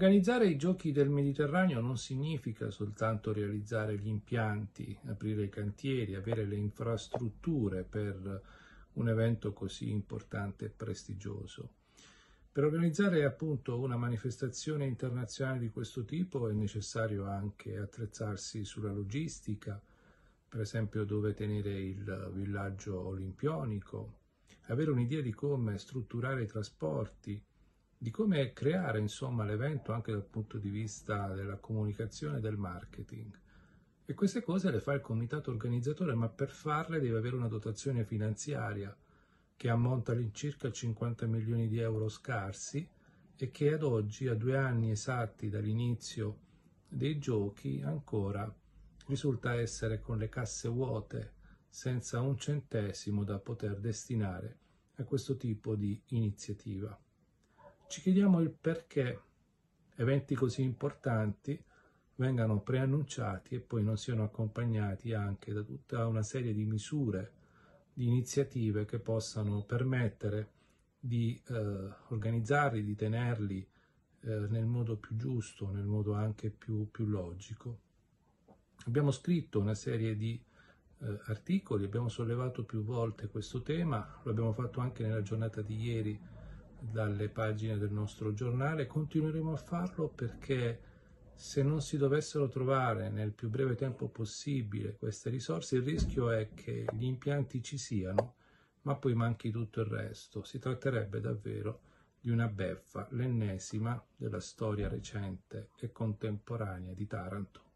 Organizzare i giochi del Mediterraneo non significa soltanto realizzare gli impianti, aprire i cantieri, avere le infrastrutture per un evento così importante e prestigioso. Per organizzare appunto una manifestazione internazionale di questo tipo è necessario anche attrezzarsi sulla logistica, per esempio dove tenere il villaggio olimpionico, avere un'idea di come strutturare i trasporti, di come creare insomma l'evento anche dal punto di vista della comunicazione e del marketing. E queste cose le fa il comitato organizzatore, ma per farle deve avere una dotazione finanziaria che ammonta all'incirca 50 milioni di euro scarsi e che ad oggi, a due anni esatti dall'inizio dei giochi, ancora risulta essere con le casse vuote, senza un centesimo da poter destinare a questo tipo di iniziativa. Ci chiediamo il perché eventi così importanti vengano preannunciati e poi non siano accompagnati anche da tutta una serie di misure, di iniziative che possano permettere di eh, organizzarli, di tenerli eh, nel modo più giusto, nel modo anche più, più logico. Abbiamo scritto una serie di eh, articoli, abbiamo sollevato più volte questo tema, lo abbiamo fatto anche nella giornata di ieri dalle pagine del nostro giornale, continueremo a farlo perché se non si dovessero trovare nel più breve tempo possibile queste risorse, il rischio è che gli impianti ci siano, ma poi manchi tutto il resto. Si tratterebbe davvero di una beffa, l'ennesima della storia recente e contemporanea di Taranto.